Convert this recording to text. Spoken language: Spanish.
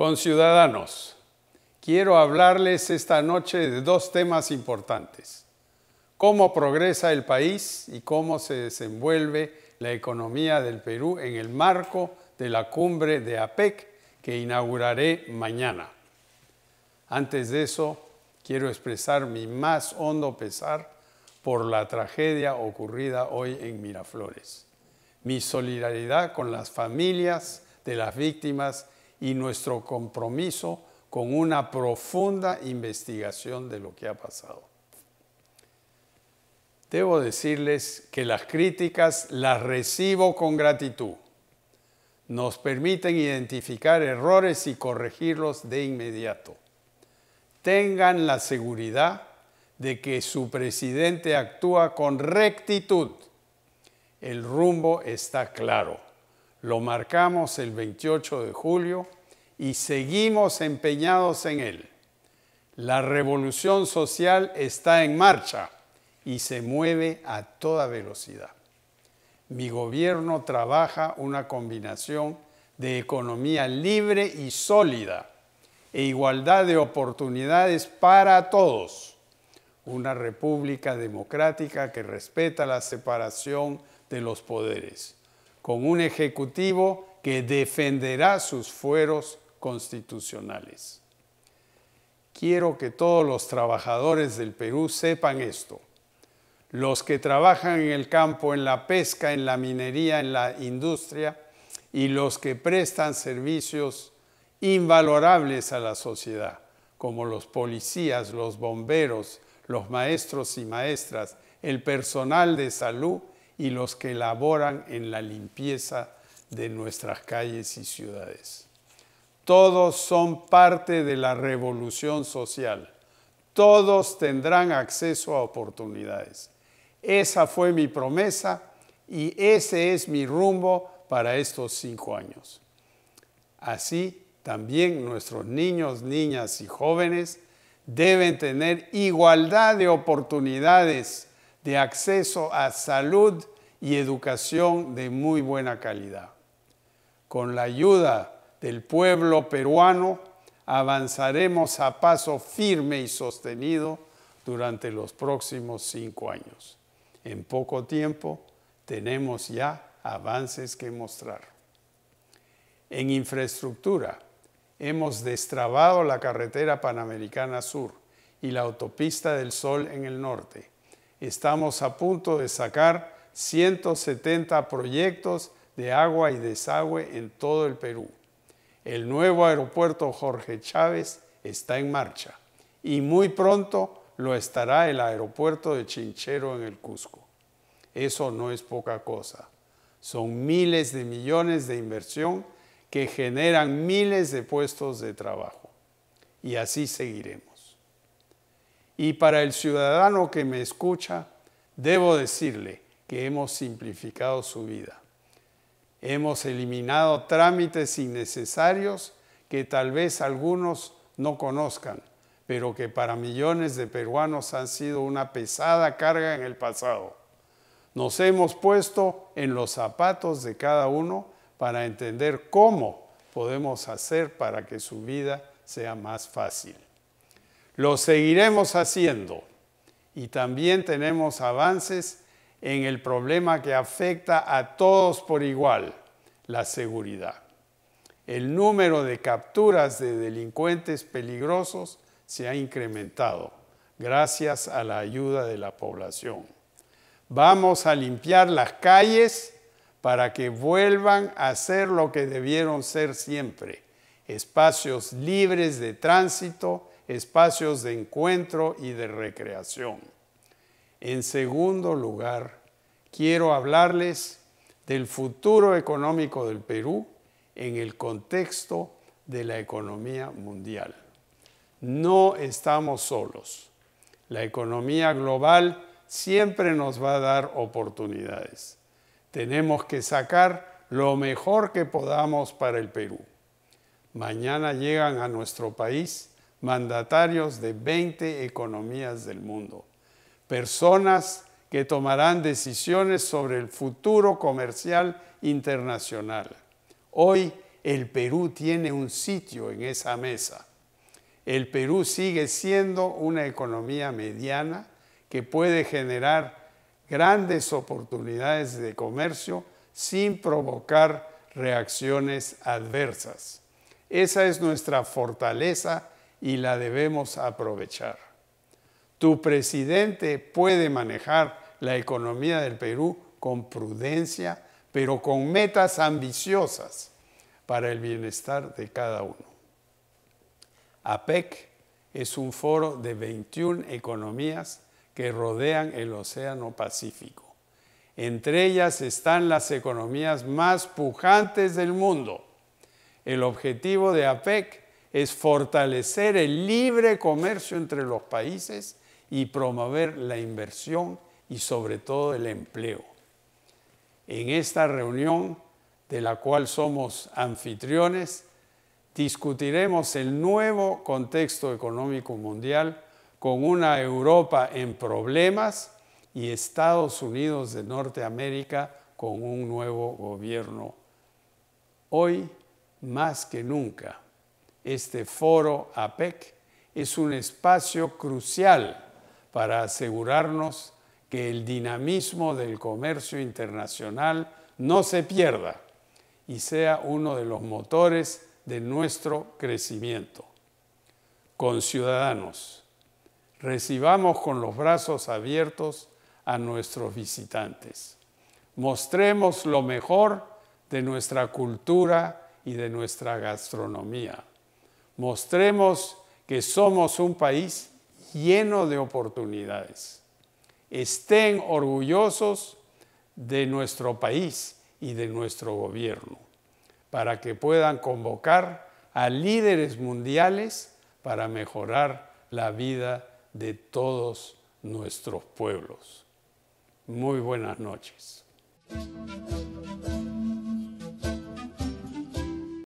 Conciudadanos, quiero hablarles esta noche de dos temas importantes. Cómo progresa el país y cómo se desenvuelve la economía del Perú en el marco de la cumbre de APEC que inauguraré mañana. Antes de eso, quiero expresar mi más hondo pesar por la tragedia ocurrida hoy en Miraflores. Mi solidaridad con las familias de las víctimas y nuestro compromiso con una profunda investigación de lo que ha pasado. Debo decirles que las críticas las recibo con gratitud. Nos permiten identificar errores y corregirlos de inmediato. Tengan la seguridad de que su presidente actúa con rectitud. El rumbo está claro lo marcamos el 28 de julio y seguimos empeñados en él. La revolución social está en marcha y se mueve a toda velocidad. Mi gobierno trabaja una combinación de economía libre y sólida e igualdad de oportunidades para todos. Una república democrática que respeta la separación de los poderes con un Ejecutivo que defenderá sus fueros constitucionales. Quiero que todos los trabajadores del Perú sepan esto. Los que trabajan en el campo, en la pesca, en la minería, en la industria y los que prestan servicios invalorables a la sociedad, como los policías, los bomberos, los maestros y maestras, el personal de salud y los que laboran en la limpieza de nuestras calles y ciudades. Todos son parte de la revolución social. Todos tendrán acceso a oportunidades. Esa fue mi promesa y ese es mi rumbo para estos cinco años. Así, también nuestros niños, niñas y jóvenes deben tener igualdad de oportunidades de acceso a salud y educación de muy buena calidad. Con la ayuda del pueblo peruano avanzaremos a paso firme y sostenido durante los próximos cinco años. En poco tiempo tenemos ya avances que mostrar. En infraestructura, hemos destrabado la carretera panamericana sur y la autopista del Sol en el norte Estamos a punto de sacar 170 proyectos de agua y desagüe en todo el Perú. El nuevo aeropuerto Jorge Chávez está en marcha y muy pronto lo estará el aeropuerto de Chinchero en el Cusco. Eso no es poca cosa. Son miles de millones de inversión que generan miles de puestos de trabajo. Y así seguiremos. Y para el ciudadano que me escucha, debo decirle que hemos simplificado su vida. Hemos eliminado trámites innecesarios que tal vez algunos no conozcan, pero que para millones de peruanos han sido una pesada carga en el pasado. Nos hemos puesto en los zapatos de cada uno para entender cómo podemos hacer para que su vida sea más fácil. Lo seguiremos haciendo y también tenemos avances en el problema que afecta a todos por igual, la seguridad. El número de capturas de delincuentes peligrosos se ha incrementado gracias a la ayuda de la población. Vamos a limpiar las calles para que vuelvan a ser lo que debieron ser siempre, espacios libres de tránsito, espacios de encuentro y de recreación. En segundo lugar, quiero hablarles del futuro económico del Perú en el contexto de la economía mundial. No estamos solos. La economía global siempre nos va a dar oportunidades. Tenemos que sacar lo mejor que podamos para el Perú. Mañana llegan a nuestro país mandatarios de 20 economías del mundo, personas que tomarán decisiones sobre el futuro comercial internacional. Hoy el Perú tiene un sitio en esa mesa. El Perú sigue siendo una economía mediana que puede generar grandes oportunidades de comercio sin provocar reacciones adversas. Esa es nuestra fortaleza y la debemos aprovechar. Tu presidente puede manejar la economía del Perú con prudencia, pero con metas ambiciosas para el bienestar de cada uno. APEC es un foro de 21 economías que rodean el Océano Pacífico. Entre ellas están las economías más pujantes del mundo. El objetivo de APEC es fortalecer el libre comercio entre los países y promover la inversión y sobre todo el empleo. En esta reunión, de la cual somos anfitriones, discutiremos el nuevo contexto económico mundial con una Europa en problemas y Estados Unidos de Norteamérica con un nuevo gobierno. Hoy, más que nunca, este foro APEC es un espacio crucial para asegurarnos que el dinamismo del comercio internacional no se pierda y sea uno de los motores de nuestro crecimiento. Conciudadanos, recibamos con los brazos abiertos a nuestros visitantes. Mostremos lo mejor de nuestra cultura y de nuestra gastronomía. Mostremos que somos un país lleno de oportunidades. Estén orgullosos de nuestro país y de nuestro gobierno, para que puedan convocar a líderes mundiales para mejorar la vida de todos nuestros pueblos. Muy buenas noches.